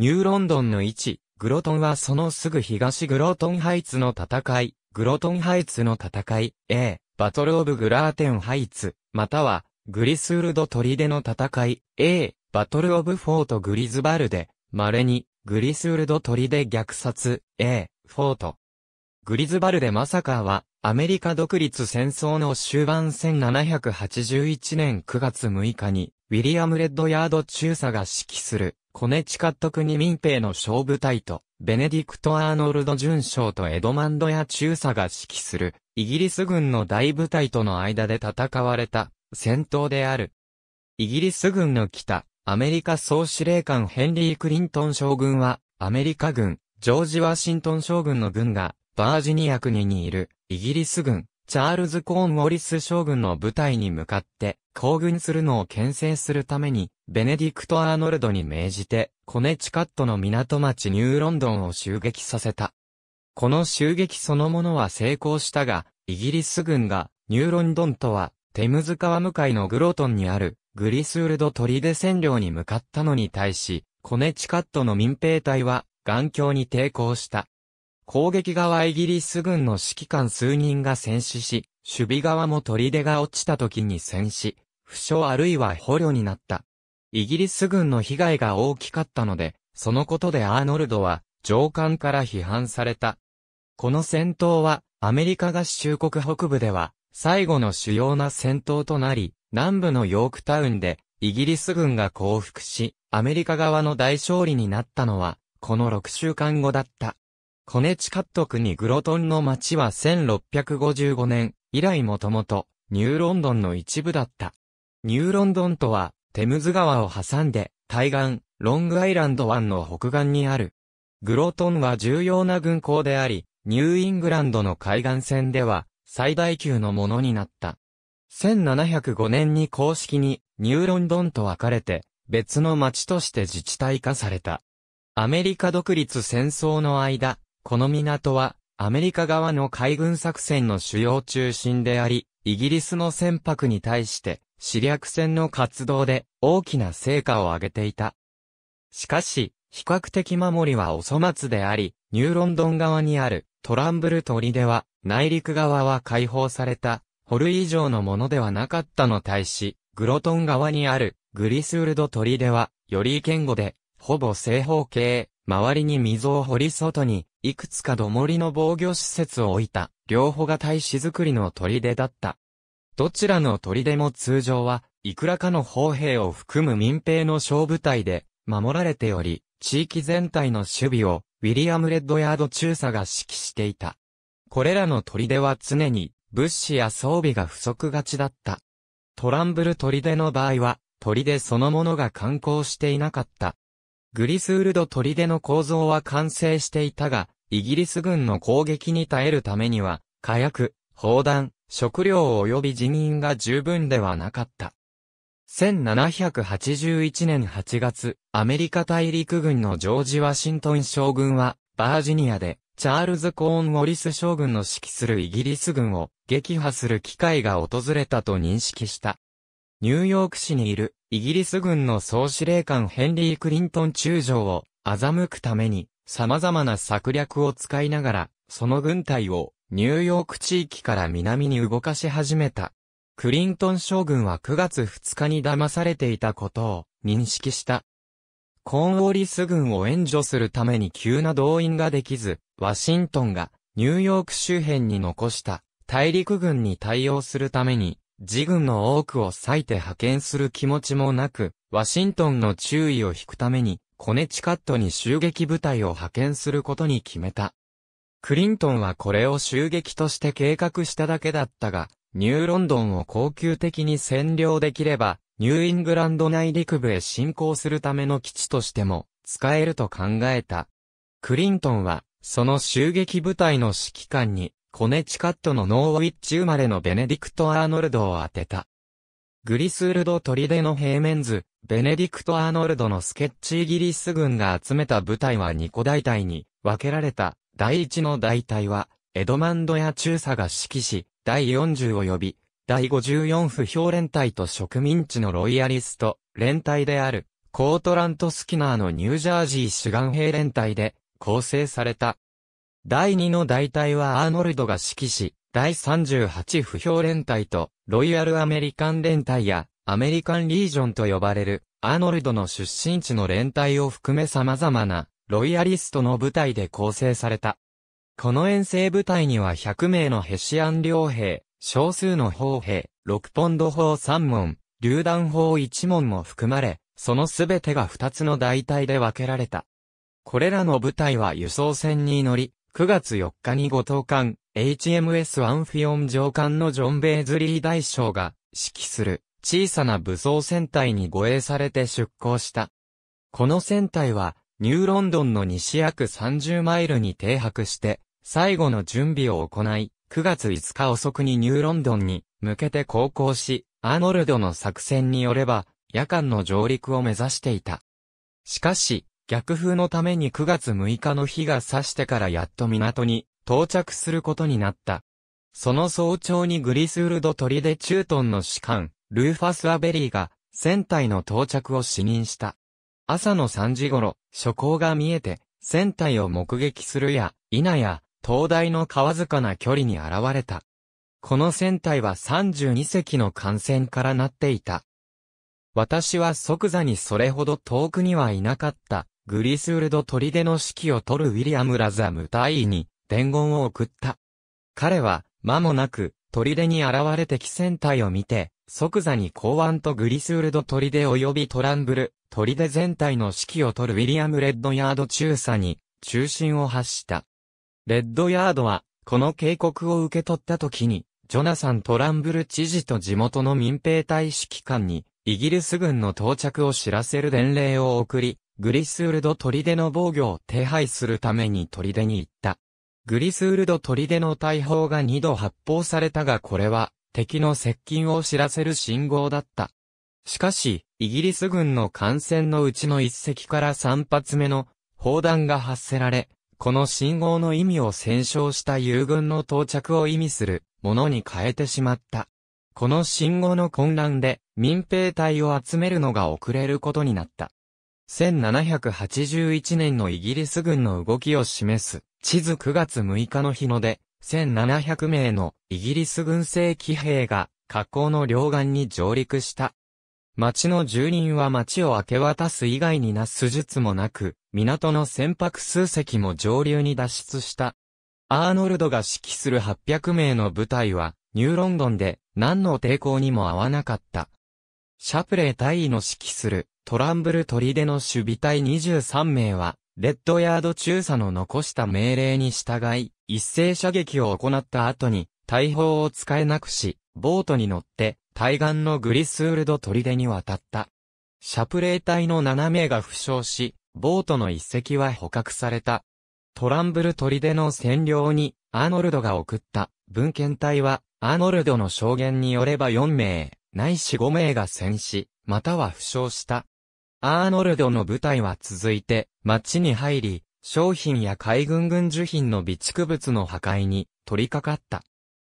ニューロンドンの位置、グロトンはそのすぐ東グロトンハイツの戦い、グロトンハイツの戦い、A、バトルオブグラーテンハイツ、または、グリスールド砦の戦い、A、バトルオブフォートグリズバルデ、稀に、グリスールド砦虐殺、A、フォート。グリズバルデマサカーは、アメリカ独立戦争の終盤1781年9月6日に、ウィリアム・レッドヤード中佐が指揮する、コネチカット国民兵の小部隊と、ベネディクト・アーノルド准将とエドマンドや中佐が指揮する、イギリス軍の大部隊との間で戦われた、戦闘である。イギリス軍の北、アメリカ総司令官ヘンリー・クリントン将軍は、アメリカ軍、ジョージ・ワシントン将軍の軍が、バージニア国にいる、イギリス軍、チャールズ・コーン・ウォリス将軍の部隊に向かって、行軍するのを牽制するために、ベネディクト・アーノルドに命じて、コネチカットの港町ニューロンドンを襲撃させた。この襲撃そのものは成功したが、イギリス軍が、ニューロンドンとは、テムズ川向かいのグロトンにある、グリスウルド砦占領に向かったのに対し、コネチカットの民兵隊は、頑強に抵抗した。攻撃側イギリス軍の指揮官数人が戦死し、守備側も砦が落ちた時に戦死、負傷あるいは捕虜になった。イギリス軍の被害が大きかったので、そのことでアーノルドは上官から批判された。この戦闘はアメリカ合衆国北部では最後の主要な戦闘となり、南部のヨークタウンでイギリス軍が降伏し、アメリカ側の大勝利になったのは、この6週間後だった。コネチカット国グロトンの町は1655年以来もともとニューロンドンの一部だった。ニューロンドンとはテムズ川を挟んで対岸ロングアイランド湾の北岸にある。グロトンは重要な軍港であり、ニューイングランドの海岸線では最大級のものになった。1705年に公式にニューロンドンと分かれて別の町として自治体化された。アメリカ独立戦争の間、この港は、アメリカ側の海軍作戦の主要中心であり、イギリスの船舶に対して、死略戦の活動で大きな成果を上げていた。しかし、比較的守りはお粗末であり、ニューロンドン側にあるトランブル砦では、内陸側は解放された、ホル以上のものではなかったの対し、グロトン側にあるグリスウルド砦では、より堅固で、ほぼ正方形、周りに溝を掘り外に、いくつかどもりの防御施設を置いた、両方が大使作りの砦だった。どちらの砦も通常は、いくらかの砲兵を含む民兵の小部隊で守られており、地域全体の守備をウィリアム・レッドヤード中佐が指揮していた。これらの砦は常に物資や装備が不足がちだった。トランブル砦の場合は、砦そのものが観光していなかった。グリスウルド砦の構造は完成していたが、イギリス軍の攻撃に耐えるためには、火薬、砲弾、食料及び人員が十分ではなかった。1781年8月、アメリカ大陸軍のジョージ・ワシントン将軍は、バージニアで、チャールズ・コーン・ウォリス将軍の指揮するイギリス軍を撃破する機会が訪れたと認識した。ニューヨーク市にいるイギリス軍の総司令官ヘンリー・クリントン中将を欺くために様々な策略を使いながら、その軍隊をニューヨーク地域から南に動かし始めた。クリントン将軍は9月2日に騙されていたことを認識した。コーンウォリス軍を援助するために急な動員ができず、ワシントンがニューヨーク周辺に残した大陸軍に対応するために自軍の多くを割いて派遣する気持ちもなく、ワシントンの注意を引くために、コネチカットに襲撃部隊を派遣することに決めた。クリントンはこれを襲撃として計画しただけだったが、ニューロンドンを恒久的に占領できれば、ニューイングランド内陸部へ侵攻するための基地としても使えると考えた。クリントンは、その襲撃部隊の指揮官にコネチカットのノーウィッチ生まれのベネディクト・アーノルドを当てた。グリスールド・トリデの平面図、ベネディクト・アーノルドのスケッチイギリス軍が集めた部隊は2個大隊に分けられた。第1の大隊は、エドマンドや中佐が指揮し、第40及び、第54不評連隊と植民地のロイヤリスト、連隊である、コートラント・スキナーのニュージャージー主眼兵連隊で構成された。第2の大隊はアーノルドが指揮し、第38不評連隊と、ロイヤルアメリカン連隊や、アメリカンリージョンと呼ばれる、アーノルドの出身地の連隊を含め様々な、ロイヤリストの部隊で構成された。この遠征部隊には100名のヘシアン両兵、少数の砲兵、6ポンド砲3門、榴弾砲1門も含まれ、そのすべてが2つの大隊で分けられた。これらの部隊は輸送船に乗り、9月4日に後藤艦、HMS アンフィオン上艦のジョン・ベイズリー大将が指揮する小さな武装戦隊に護衛されて出港した。この戦隊はニューロンドンの西約30マイルに停泊して最後の準備を行い、9月5日遅くにニューロンドンに向けて航行し、アーノルドの作戦によれば夜間の上陸を目指していた。しかし、逆風のために9月6日の日が差してからやっと港に到着することになった。その早朝にグリスウルド砦でチュートンの士官、ルーファス・アベリーが、船体の到着を視認した。朝の3時頃、諸行が見えて、船体を目撃するや、否や、灯台の川ずかな距離に現れた。この船体は32隻の艦船からなっていた。私は即座にそれほど遠くにはいなかった。グリスウルド砦の指揮を取るウィリアム・ラザム大尉に伝言を送った。彼は、間もなく、砦に現れて騎戦隊を見て、即座に公安とグリスウルド砦及びトランブル、砦全体の指揮を取るウィリアム・レッドヤード中佐に、中心を発した。レッドヤードは、この警告を受け取った時に、ジョナサン・トランブル知事と地元の民兵隊指揮官に、イギリス軍の到着を知らせる伝令を送り、グリスールド砦の防御を手配するために砦に行った。グリスールド砦の大砲が2度発砲されたがこれは敵の接近を知らせる信号だった。しかし、イギリス軍の艦船のうちの1隻から3発目の砲弾が発せられ、この信号の意味を戦勝した友軍の到着を意味するものに変えてしまった。この信号の混乱で民兵隊を集めるのが遅れることになった。1781年のイギリス軍の動きを示す、地図9月6日の日の出、1700名のイギリス軍政騎兵が、河口の両岸に上陸した。町の住人は町を明け渡す以外になす術もなく、港の船舶数隻も上流に脱出した。アーノルドが指揮する800名の部隊は、ニューロンドンで何の抵抗にも合わなかった。シャプレー大尉の指揮するトランブル砦の守備隊23名は、レッドヤード中佐の残した命令に従い、一斉射撃を行った後に、大砲を使えなくし、ボートに乗って、対岸のグリスールド砦に渡った。シャプレー隊の7名が負傷し、ボートの一隻は捕獲された。トランブル砦の占領に、アーノルドが送った、文献隊は、アーノルドの証言によれば4名、ないし5名が戦死、または負傷した。アーノルドの部隊は続いて、町に入り、商品や海軍軍需品の備蓄物の破壊に取り掛かった。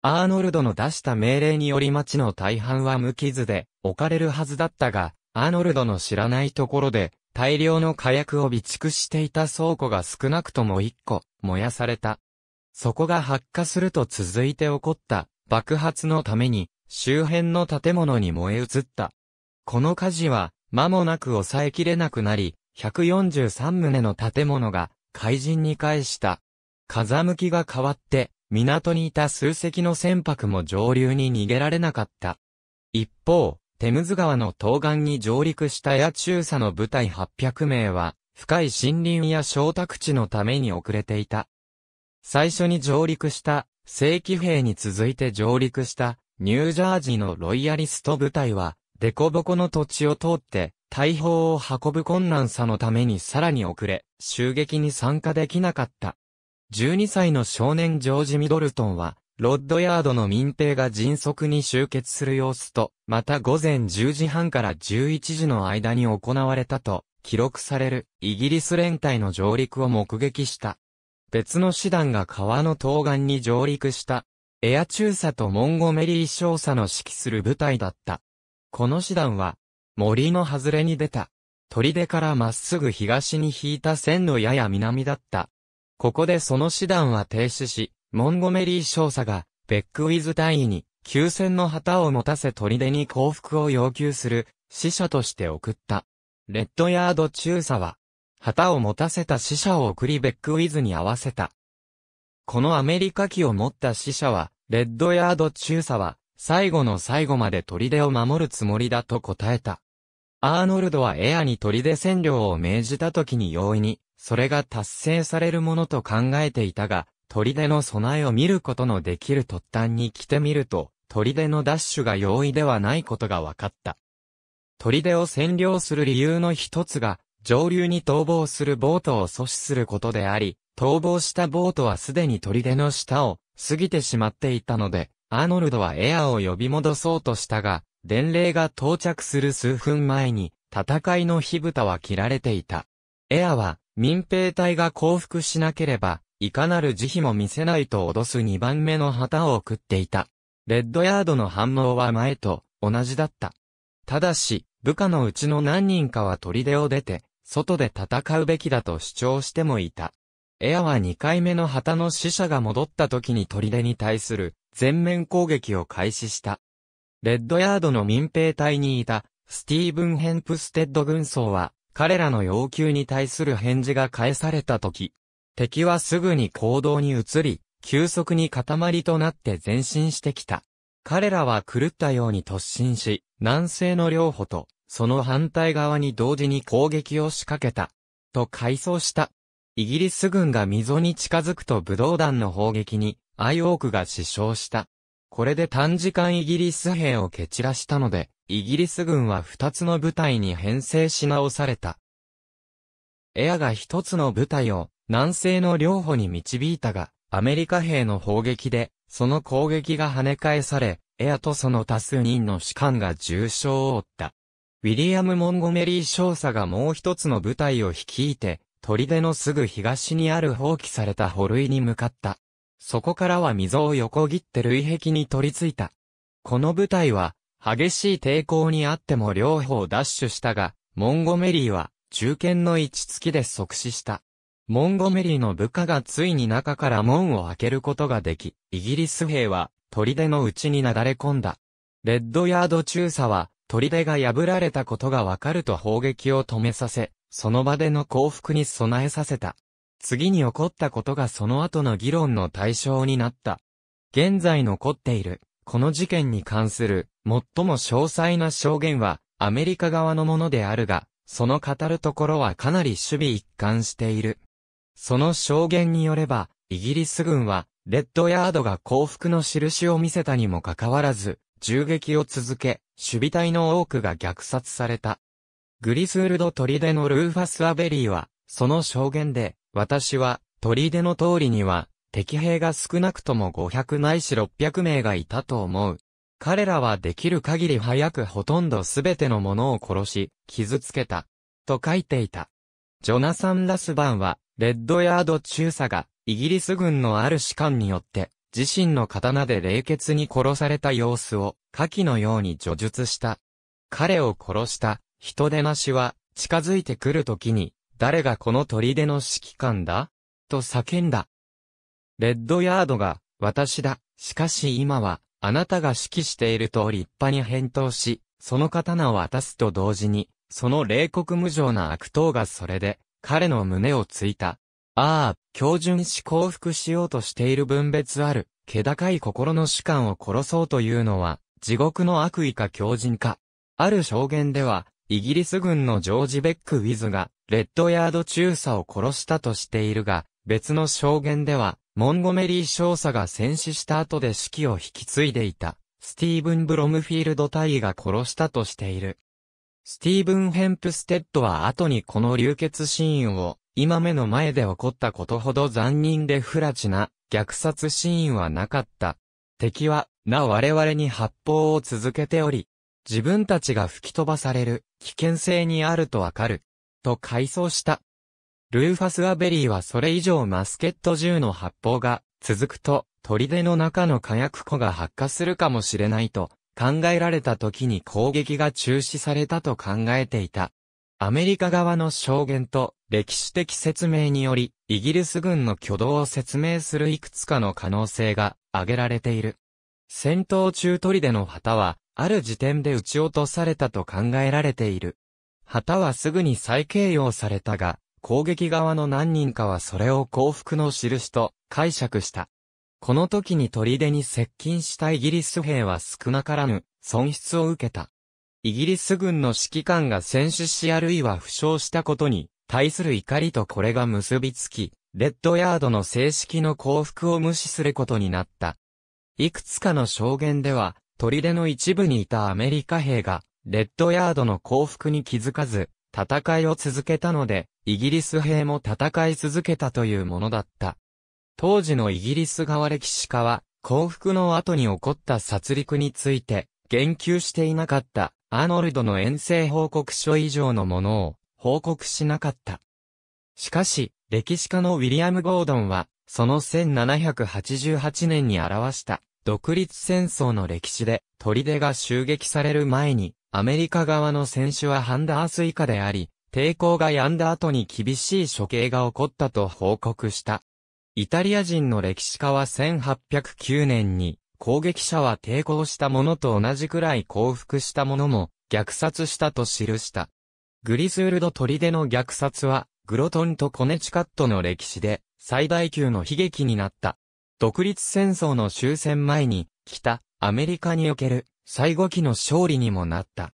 アーノルドの出した命令により町の大半は無傷で置かれるはずだったが、アーノルドの知らないところで大量の火薬を備蓄していた倉庫が少なくとも1個燃やされた。そこが発火すると続いて起こった爆発のために周辺の建物に燃え移った。この火事は間もなく抑えきれなくなり、143棟の建物が、海人に返した。風向きが変わって、港にいた数隻の船舶も上流に逃げられなかった。一方、テムズ川の東岸に上陸した野中佐の部隊800名は、深い森林や小宅地のために遅れていた。最初に上陸した、正規兵に続いて上陸した、ニュージャージーのロイヤリスト部隊は、凸凹の土地を通って、大砲を運ぶ困難さのためにさらに遅れ、襲撃に参加できなかった。12歳の少年ジョージ・ミドルトンは、ロッドヤードの民兵が迅速に集結する様子と、また午前10時半から11時の間に行われたと、記録されるイギリス連隊の上陸を目撃した。別の師団が川の東岸に上陸した。エア中佐とモンゴメリー少佐の指揮する部隊だった。この師団は、森の外れに出た。砦からまっすぐ東に引いた線のやや南だった。ここでその師団は停止し、モンゴメリー少佐が、ベックウィズ大尉に、急戦の旗を持たせ砦に降伏を要求する、死者として送った。レッドヤード中佐は、旗を持たせた死者を送りベックウィズに合わせた。このアメリカ機を持った死者は、レッドヤード中佐は、最後の最後まで砦を守るつもりだと答えた。アーノルドはエアに砦占領を命じた時に容易に、それが達成されるものと考えていたが、砦の備えを見ることのできる突端に来てみると、砦のダッシュが容易ではないことが分かった。砦を占領する理由の一つが、上流に逃亡するボートを阻止することであり、逃亡したボートはすでに砦の下を過ぎてしまっていたので、アーノルドはエアを呼び戻そうとしたが、伝令が到着する数分前に、戦いの火蓋は切られていた。エアは、民兵隊が降伏しなければ、いかなる慈悲も見せないと脅す2番目の旗を送っていた。レッドヤードの反応は前と同じだった。ただし、部下のうちの何人かは砦を出て、外で戦うべきだと主張してもいた。エアは2回目の旗の死者が戻った時に砦に対する全面攻撃を開始した。レッドヤードの民兵隊にいたスティーブン・ヘンプステッド軍曹は彼らの要求に対する返事が返された時、敵はすぐに行動に移り、急速に塊となって前進してきた。彼らは狂ったように突進し、南西の両方と、その反対側に同時に攻撃を仕掛けた。と回想した。イギリス軍が溝に近づくと武道団の砲撃にアイオークが死傷した。これで短時間イギリス兵を蹴散らしたので、イギリス軍は二つの部隊に編成し直された。エアが一つの部隊を南西の両方に導いたが、アメリカ兵の砲撃で、その攻撃が跳ね返され、エアとその多数人の士官が重傷を負った。ウィリアム・モンゴメリー少佐がもう一つの部隊を率いて、砦のすぐ東にある放棄されたホルイに向かった。そこからは溝を横切って累壁に取り付いた。この部隊は、激しい抵抗にあっても両方ダッシュしたが、モンゴメリーは、中堅の位置付きで即死した。モンゴメリーの部下がついに中から門を開けることができ、イギリス兵は、砦の内になだれ込んだ。レッドヤード中佐は、砦が破られたことがわかると砲撃を止めさせ、その場での降伏に備えさせた。次に起こったことがその後の議論の対象になった。現在残っている、この事件に関する、最も詳細な証言は、アメリカ側のものであるが、その語るところはかなり守備一貫している。その証言によれば、イギリス軍は、レッドヤードが降伏の印を見せたにもかかわらず、銃撃を続け、守備隊の多くが虐殺された。グリスウルド・トリデのルーファス・アベリーは、その証言で、私は、砦の通りには、敵兵が少なくとも500ないし600名がいたと思う。彼らはできる限り早くほとんどすべてのものを殺し、傷つけた。と書いていた。ジョナサン・ラスバンは、レッドヤード中佐が、イギリス軍のある士官によって、自身の刀で冷血に殺された様子を、下記のように叙述した。彼を殺した、人手なしは、近づいてくる時に、誰がこの砦の指揮官だと叫んだ。レッドヤードが、私だ。しかし今は、あなたが指揮していると立派に返答し、その刀を渡すと同時に、その冷酷無情な悪党がそれで、彼の胸をついた。ああ、標準し降伏しようとしている分別ある、気高い心の主観を殺そうというのは、地獄の悪意か狂人か。ある証言では、イギリス軍のジョージ・ベック・ウィズが、レッドヤード中佐を殺したとしているが、別の証言では、モンゴメリー少佐が戦死した後で指揮を引き継いでいた、スティーブン・ブロムフィールド隊が殺したとしている。スティーブン・ヘンプステッドは後にこの流血シーンを、今目の前で起こったことほど残忍で不埒な、虐殺シーンはなかった。敵は、な我々に発砲を続けており、自分たちが吹き飛ばされる危険性にあるとわかる。と回想した。ルーファス・アベリーはそれ以上マスケット銃の発砲が続くと、砦の中の火薬庫が発火するかもしれないと考えられた時に攻撃が中止されたと考えていた。アメリカ側の証言と歴史的説明により、イギリス軍の挙動を説明するいくつかの可能性が挙げられている。戦闘中砦の旗は、ある時点で撃ち落とされたと考えられている。旗はすぐに再形容されたが、攻撃側の何人かはそれを降伏の印と解釈した。この時に砦に接近したイギリス兵は少なからぬ損失を受けた。イギリス軍の指揮官が戦死しあるいは負傷したことに対する怒りとこれが結びつき、レッドヤードの正式の降伏を無視することになった。いくつかの証言では、砦の一部にいたアメリカ兵が、レッドヤードの降伏に気づかず、戦いを続けたので、イギリス兵も戦い続けたというものだった。当時のイギリス側歴史家は、降伏の後に起こった殺戮について、言及していなかった、アーノルドの遠征報告書以上のものを、報告しなかった。しかし、歴史家のウィリアム・ゴードンは、その1788年に表した、独立戦争の歴史で、砦が襲撃される前に、アメリカ側の選手はハンダース以下であり、抵抗が止んだ後に厳しい処刑が起こったと報告した。イタリア人の歴史家は1809年に、攻撃者は抵抗したものと同じくらい降伏したものも、虐殺したと記した。グリスウルド砦の虐殺は、グロトンとコネチカットの歴史で、最大級の悲劇になった。独立戦争の終戦前に、北、アメリカにおける、最後期の勝利にもなった。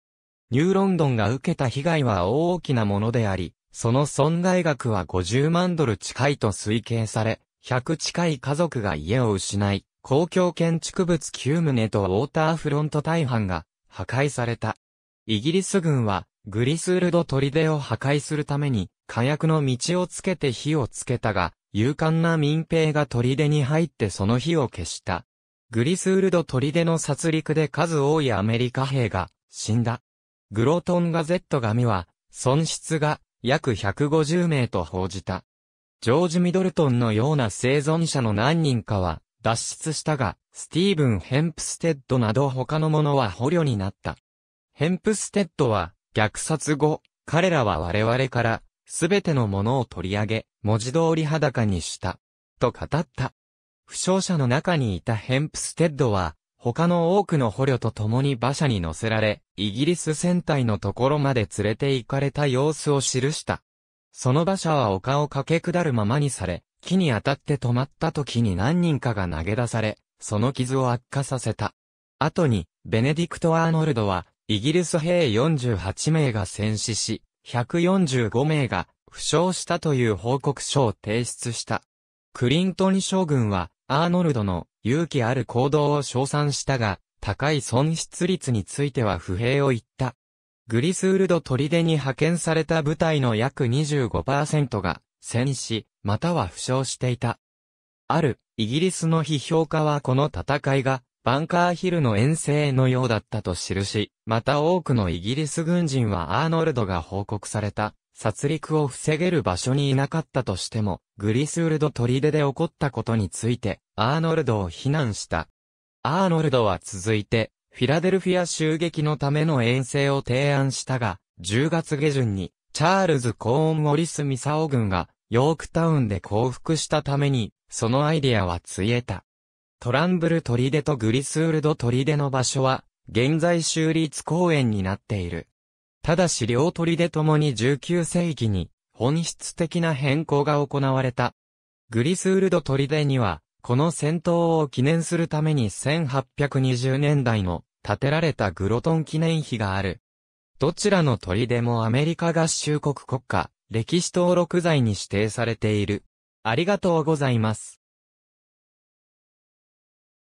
ニューロンドンが受けた被害は大きなものであり、その損害額は50万ドル近いと推計され、100近い家族が家を失い、公共建築物9棟とウォーターフロント大半が破壊された。イギリス軍はグリスウルド砦を破壊するために火薬の道をつけて火をつけたが、勇敢な民兵が砦に入ってその火を消した。グリスウルド砦の殺戮で数多いアメリカ兵が死んだ。グロトンガゼット紙は、損失が約150名と報じた。ジョージ・ミドルトンのような生存者の何人かは脱出したが、スティーブン・ヘンプステッドなど他の者は捕虜になった。ヘンプステッドは、虐殺後、彼らは我々からすべてのものを取り上げ、文字通り裸にした、と語った。負傷者の中にいたヘンプステッドは、他の多くの捕虜と共に馬車に乗せられ、イギリス船体のところまで連れて行かれた様子を記した。その馬車は丘を駆け下るままにされ、木に当たって止まった時に何人かが投げ出され、その傷を悪化させた。後に、ベネディクト・アーノルドは、イギリス兵48名が戦死し、145名が負傷したという報告書を提出した。クリントン将軍は、アーノルドの勇気ある行動を称賛したが、高い損失率については不平を言った。グリスウルド砦に派遣された部隊の約25%が戦死、または負傷していた。ある、イギリスの批評家はこの戦いがバンカーヒルの遠征のようだったと記し、また多くのイギリス軍人はアーノルドが報告された、殺戮を防げる場所にいなかったとしても、グリスウルド砦で起こったことについて、アーノルドを非難した。アーノルドは続いて、フィラデルフィア襲撃のための遠征を提案したが、10月下旬に、チャールズ・コーン・ウォリス・ミサオ軍が、ヨークタウンで降伏したために、そのアイディアはついえた。トランブル砦とグリスウルド砦の場所は、現在州立公園になっている。ただし両砦ともに19世紀に、本質的な変更が行われた。グリスウルド砦には、この戦闘を記念するために1820年代の建てられたグロトン記念碑がある。どちらの砦もアメリカ合衆国国家、歴史登録財に指定されている。ありがとうございます。